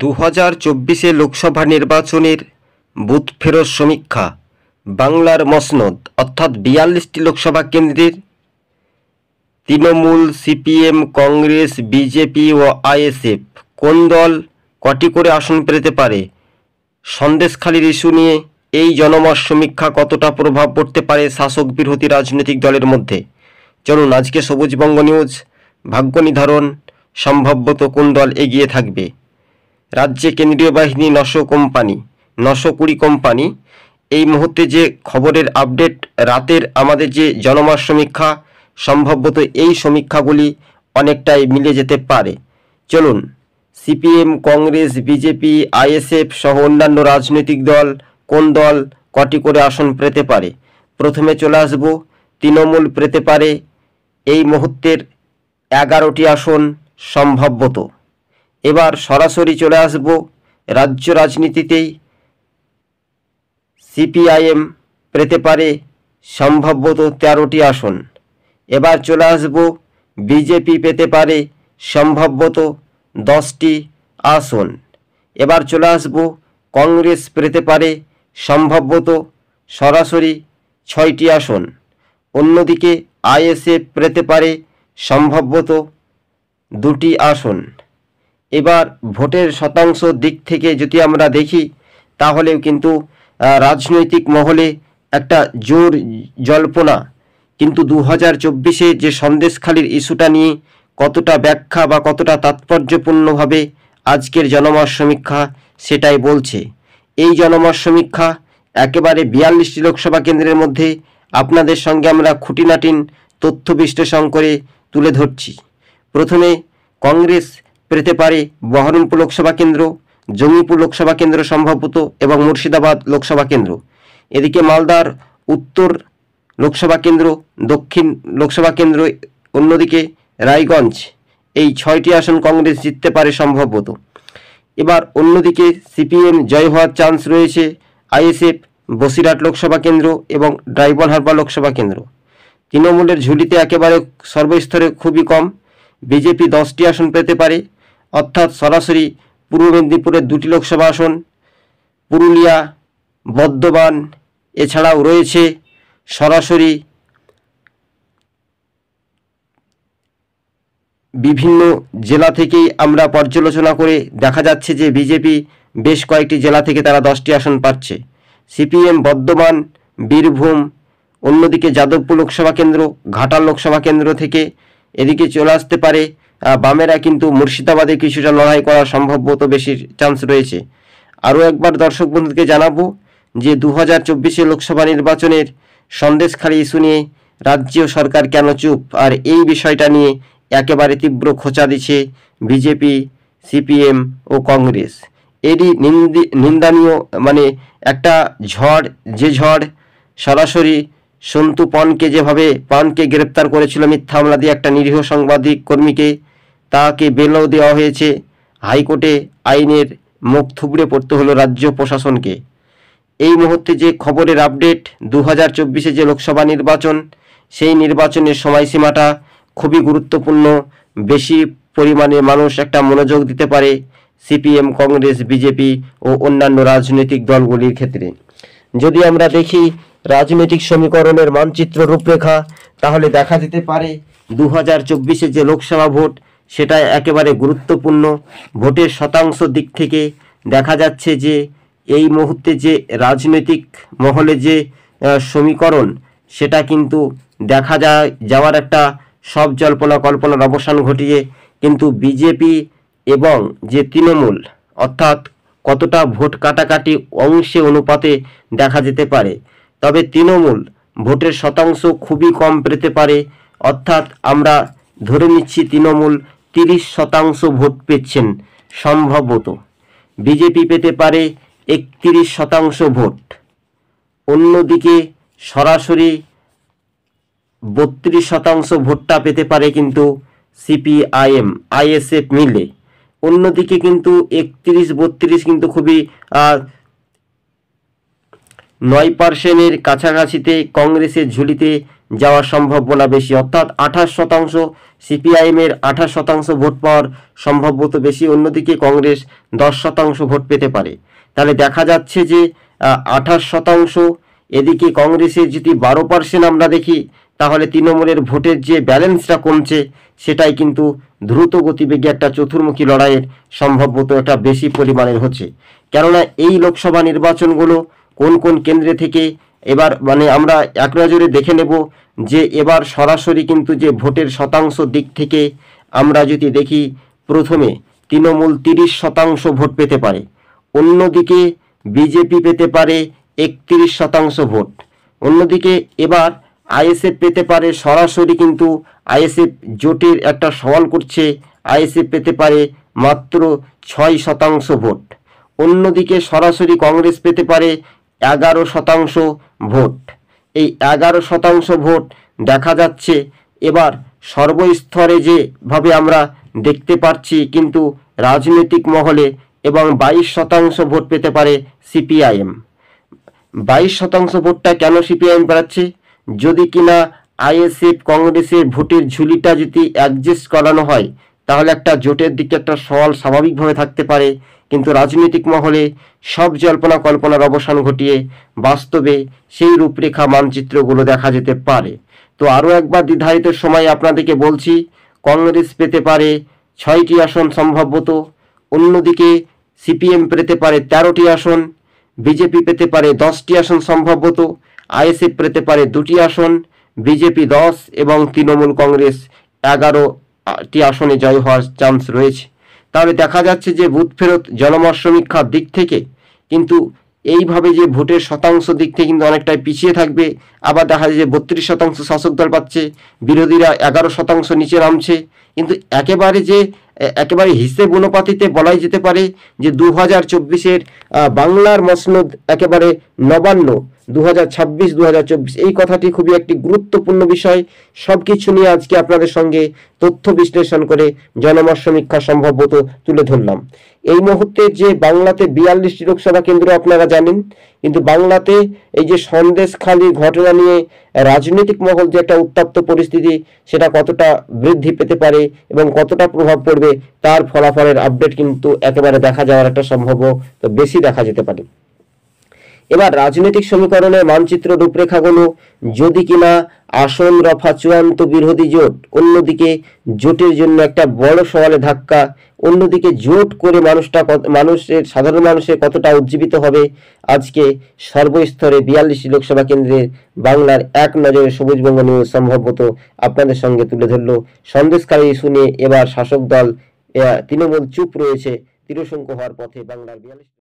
দু হাজার চব্বিশে লোকসভা নির্বাচনের বুথ ফেরত সমীক্ষা বাংলার মসনদ অর্থাৎ বিয়াল্লিশটি লোকসভা কেন্দ্রের তৃণমূল সিপিএম কংগ্রেস বিজেপি ও আইএসএফ কোন দল কটি করে আসন পেতে পারে সন্দেশখালীর ইস্যু নিয়ে এই জনমত সমীক্ষা কতটা প্রভাব পড়তে পারে শাসক বিরোধী রাজনৈতিক দলের মধ্যে চলুন আজকে সবুজবঙ্গ নিউজ ভাগ্য নির্ধারণ সম্ভাব্যত কোন দল এগিয়ে থাকবে রাজ্যে কেন্দ্রীয় বাহিনী নশো কোম্পানি নশো কুড়ি কোম্পানি এই মুহূর্তে যে খবরের আপডেট রাতের আমাদের যে জনমাস সমীক্ষা সম্ভবত এই সমীক্ষাগুলি অনেকটাই মিলে যেতে পারে চলুন সিপিএম কংগ্রেস বিজেপি আইএসএফ সহ অন্যান্য রাজনৈতিক দল কোন দল কটি করে আসন পেতে পারে প্রথমে চলে আসব তৃণমূল পেতে পারে এই মুহূর্তের এগারোটি আসন সম্ভাব্যত এবার সরাসরি চলে আসব রাজ্য রাজনীতিতেই সিপিআইএম পেতে পারে সম্ভাব্যত তেরোটি আসন এবার চলে আসব বিজেপি পেতে পারে সম্ভাব্যত দশটি আসন এবার চলে আসব কংগ্রেস পেতে পারে সম্ভাব্যত সরাসরি ছয়টি আসন অন্যদিকে আইএসএফ পেতে পারে সম্ভাব্যত দুটি আসন এবার ভোটের শতাংশ দিক থেকে যদি আমরা দেখি তাহলেও কিন্তু রাজনৈতিক মহলে একটা জোর জল্পনা কিন্তু দু হাজার চব্বিশে যে সন্দেশখালির ইস্যুটা নিয়ে কতটা ব্যাখ্যা বা কতটা তাৎপর্যপূর্ণভাবে আজকের জনমত সমীক্ষা সেটাই বলছে এই জনমত সমীক্ষা একেবারে বিয়াল্লিশটি লোকসভা কেন্দ্রের মধ্যে আপনাদের সঙ্গে আমরা খুঁটিনাটিন তথ্য বিশ্লেষণ করে তুলে ধরছি প্রথমে কংগ্রেস পেতে পারে বহরমপুর লোকসভা কেন্দ্র জঙ্গিপুর লোকসভা কেন্দ্র সম্ভবত এবং মুর্শিদাবাদ লোকসভা কেন্দ্র এদিকে মালদার উত্তর লোকসভা কেন্দ্র দক্ষিণ লোকসভা কেন্দ্র অন্যদিকে রায়গঞ্জ এই ছয়টি আসন কংগ্রেস জিততে পারে সম্ভবত এবার অন্যদিকে সিপিএম জয় হওয়ার চান্স রয়েছে আইএসএফ বসিরহাট লোকসভা কেন্দ্র এবং ড্রাইবল হারবার লোকসভা কেন্দ্র তৃণমূলের ঝুলিতে একেবারে সর্বস্তরে খুবই কম বিজেপি দশটি আসন পেতে পারে অর্থাৎ সরাসরি পূর্ব মেদিনীপুরের দুটি লোকসভা আসন পুরুলিয়া বর্ধমান এছাড়াও রয়েছে সরাসরি বিভিন্ন জেলা থেকেই আমরা পর্যালোচনা করে দেখা যাচ্ছে যে বিজেপি বেশ কয়েকটি জেলা থেকে তারা দশটি আসন পাচ্ছে সিপিএম বর্ধমান বীরভূম অন্যদিকে যাদবপুর লোকসভা কেন্দ্র ঘাটাল লোকসভা কেন্দ্র থেকে এদিকে চলে আসতে পারে বামেরা কিন্তু মুর্শিদাবাদে কিছুটা লড়াই করা সম্ভবত বেশি চান্স রয়েছে আরও একবার দর্শক বন্ধুকে জানাবো যে দু হাজার চব্বিশে লোকসভা নির্বাচনের সন্দেশখালী ইস্যু নিয়ে রাজ্য সরকার কেন চুপ আর এই বিষয়টা নিয়ে একেবারে তীব্র খোঁচা দিচ্ছে বিজেপি সিপিএম ও কংগ্রেস এরই নিন্দনীয় নিন্দানীয় মানে একটা ঝড় যে ঝড় সরাসরি সন্তু পনকে যেভাবে পানকে গ্রেপ্তার করেছিল মিথ্যা হামলা দিয়ে একটা নিরীহ সাংবাদিক কর্মীকে তাকে বেলও দেওয়া হয়েছে হাইকোর্টে আইনের মুখ থুবড়ে পড়তে হলো রাজ্য প্রশাসনকে এই মুহূর্তে যে খবরের আপডেট দু হাজার চব্বিশে যে লোকসভা নির্বাচন সেই নির্বাচনের সময়সীমাটা খুবই গুরুত্বপূর্ণ বেশি পরিমাণে মানুষ একটা মনোযোগ দিতে পারে সিপিএম কংগ্রেস বিজেপি ও অন্যান্য রাজনৈতিক দলগুলির ক্ষেত্রে যদি আমরা দেখি রাজনৈতিক সমীকরণের মানচিত্র রূপরেখা তাহলে দেখা যেতে পারে দু হাজার চব্বিশে যে লোকসভা ভোট সেটা একেবারে গুরুত্বপূর্ণ ভোটের শতাংশ দিক থেকে দেখা যাচ্ছে যে এই মুহূর্তে যে রাজনৈতিক মহলে যে সমীকরণ সেটা কিন্তু দেখা যায় যাওয়ার একটা সব জল্পনা কল্পনার অবসান ঘটিয়ে কিন্তু বিজেপি এবং যে তৃণমূল অর্থাৎ কতটা ভোট কাটাকাটি অংশে অনুপাতে দেখা যেতে পারে তবে তৃণমূল ভোটের শতাংশ খুবই কম পেতে পারে অর্থাৎ আমরা ধরে নিচ্ছি তৃণমূল তিরিশ শতাংশ ভোট পেচ্ছেন সম্ভবত বিজেপি পেতে পারে একত্রিশ শতাংশ ভোট অন্যদিকে সরাসরি বত্রিশ শতাংশ ভোটটা পেতে পারে কিন্তু সিপিআইএম আইএসএফ মিলে অন্যদিকে কিন্তু একত্রিশ বত্রিশ কিন্তু খুবই নয় পার্সেন্টের কাছাকাছিতে কংগ্রেসের ঝুলিতে সম্ভব সম্ভাবনা বেশি অর্থাৎ আঠাশ শতাংশ সিপিআইএমের আঠাশ শতাংশ ভোট পাওয়ার সম্ভাব্যত বেশি অন্যদিকে কংগ্রেস দশ শতাংশ ভোট পেতে পারে তাহলে দেখা যাচ্ছে যে আঠাশ শতাংশ এদিকে কংগ্রেসের যদি বারো পার্সেন্ট আমরা দেখি তাহলে তৃণমূলের ভোটের যে ব্যালেন্সটা কমছে সেটাই কিন্তু দ্রুত গতিবেগে একটা চতুর্মুখী লড়াইয়ের সম্ভাব্যত একটা বেশি পরিমাণের হচ্ছে কেননা এই লোকসভা নির্বাচনগুলো কোন কোন কেন্দ্রে থেকে এবার মানে আমরা এক নজরে দেখে নেব যে এবার সরাসরি কিন্তু যে ভোটের শতাংশ দিক থেকে আমরা যদি দেখি প্রথমে তৃণমূল তিরিশ শতাংশ ভোট পেতে পারে অন্যদিকে বিজেপি পেতে পারে একত্রিশ শতাংশ ভোট অন্যদিকে এবার আইএসএফ পেতে পারে সরাসরি কিন্তু আইএসএফ জোটের একটা সওয়াল করছে আইএসএফ পেতে পারে মাত্র ছয় শতাংশ ভোট অন্যদিকে সরাসরি কংগ্রেস পেতে পারে এগারো শতাংশ ভোট এই এগারো শতাংশ ভোট দেখা যাচ্ছে এবার সর্বস্তরে যেভাবে আমরা দেখতে পাচ্ছি কিন্তু রাজনৈতিক মহলে এবং বাইশ শতাংশ ভোট পেতে পারে সিপিআইএম বাইশ শতাংশ ভোটটা কেন সিপিআইএম পাচ্ছে যদি কিনা আইএসএফ কংগ্রেসের ভোটের ঝুলিটা যদি অ্যাডজাস্ট করানো হয় তাহলে একটা জোটের দিকে একটা সওয়াল স্বাভাবিকভাবে থাকতে পারে কিন্তু রাজনৈতিক মহলে সব জল্পনা কল্পনার অবসান ঘটিয়ে বাস্তবে সেই রূপরেখা মানচিত্রগুলো দেখা যেতে পারে তো আরও একবার নির্ধারিত সময় আপনাদেরকে বলছি কংগ্রেস পেতে পারে ছয়টি আসন সম্ভবত অন্যদিকে সিপিএম পেতে পারে তেরোটি আসন বিজেপি পেতে পারে দশটি আসন সম্ভবত আইএসএফ পেতে পারে দুটি আসন বিজেপি দশ এবং তৃণমূল কংগ্রেস এগারোটি আসনে জয় হওয়ার চান্স রয়েছে তাহলে দেখা যাচ্ছে যে ভূত ফেরত জনমত সমীক্ষার দিক থেকে কিন্তু এইভাবে যে ভোটের শতাংশ দিক থেকে কিন্তু অনেকটাই পিছিয়ে থাকবে আবার দেখা যায় যে বত্রিশ শতাংশ শাসক দল পাচ্ছে বিরোধীরা এগারো শতাংশ নিচে নামছে কিন্তু একেবারে যে একেবারে হিসেব অনুপাতিতে বলাই যেতে পারে যে দু হাজার চব্বিশের বাংলার মসনদ একেবারে নবান্ন দু ছাব্বিশ চব্বিশ এই কথাটি খুবই একটি গুরুত্বপূর্ণ বিষয় সব কিছু নিয়ে আজকে আপনাদের সঙ্গে তথ্য বিশ্লেষণ করে জনমত সমীক্ষা সম্ভবত তুলে ধরলাম এই মুহূর্তে যে বাংলাতে বিয়াল্লিশটি লোকসভা কেন্দ্র আপনারা জানেন কিন্তু বাংলাতে এই যে সন্দেশখালি ঘটনা নিয়ে রাজনৈতিক মহল যে একটা উত্তপ্ত পরিস্থিতি সেটা কতটা বৃদ্ধি পেতে পারে এবং কতটা প্রভাব পড়বে তার ফলাফলের আপডেট কিন্তু একেবারে দেখা যাওয়ার একটা সম্ভব বেশি দেখা যেতে পারে এবার রাজনৈতিক সমীকরণে মানচিত্র রূপরেখাগুলো যদি কিনা আসন রফা চূড়ান্ত বিরোধী জোট অন্যদিকে জোটের জন্য একটা বড় সওয়ালে ধাক্কা অন্যদিকে জোট করে মানুষটা মানুষের সাধারণ মানুষের কতটা উজ্জীবিত হবে আজকে সর্বস্তরে বিয়াল্লিশটি লোকসভা কেন্দ্রের বাংলার এক নজরে সবুজবঙ্গ নিউজ সম্ভবত আপনাদের সঙ্গে তুলে ধরল সন্দেশকারী শুনে এবার শাসক দল তৃণমূল চুপ রয়েছে তিরশঙ্ক হওয়ার পথে বাংলার বিয়াল্লিশ